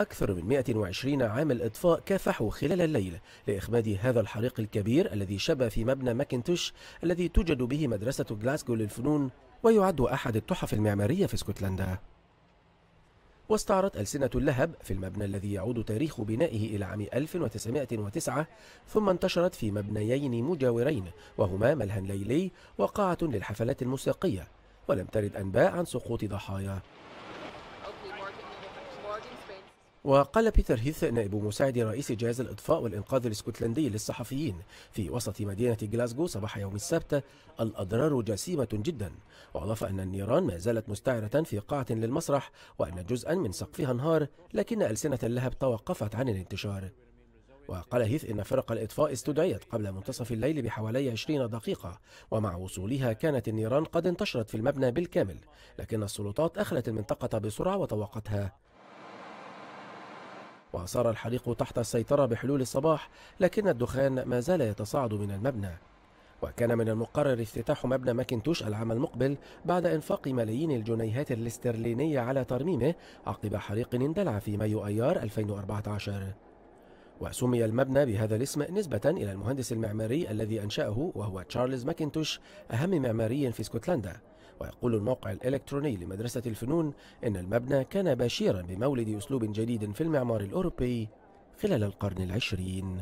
أكثر من 120 عامل إطفاء كافحوا خلال الليل لإخماد هذا الحريق الكبير الذي شب في مبنى ماكنتوش الذي توجد به مدرسة جلاسكو للفنون ويعد أحد التحف المعمارية في اسكتلندا واستعرت ألسنة اللهب في المبنى الذي يعود تاريخ بنائه إلى عام 1909 ثم انتشرت في مبنيين مجاورين وهما ملهى ليلي وقاعة للحفلات الموسيقية ولم ترد أنباء عن سقوط ضحايا وقال بيتر هيث نائب مساعد رئيس جهاز الإطفاء والإنقاذ الاسكتلندي للصحفيين في وسط مدينة جلاسجو صباح يوم السبت الأضرار جسيمة جدا وأضاف أن النيران ما زالت مستعرة في قاعة للمسرح وأن جزءا من سقفها انهار لكن ألسنة اللهب توقفت عن الانتشار وقال هيث إن فرق الإطفاء استدعيت قبل منتصف الليل بحوالي 20 دقيقة ومع وصولها كانت النيران قد انتشرت في المبنى بالكامل لكن السلطات أخلت المنطقة بسرعة وطوقتها وصار الحريق تحت السيطرة بحلول الصباح لكن الدخان ما زال يتصاعد من المبنى وكان من المقرر افتتاح مبنى ماكنتوش العام المقبل بعد إنفاق ملايين الجنيهات الاسترلينية على ترميمه عقب حريق اندلع في مايو أيار 2014 وسمي المبنى بهذا الاسم نسبة إلى المهندس المعماري الذي أنشأه وهو تشارلز ماكنتوش أهم معماري في اسكتلندا ويقول الموقع الإلكتروني لمدرسة الفنون إن المبنى كان بشيرا بمولد أسلوب جديد في المعمار الأوروبي خلال القرن العشرين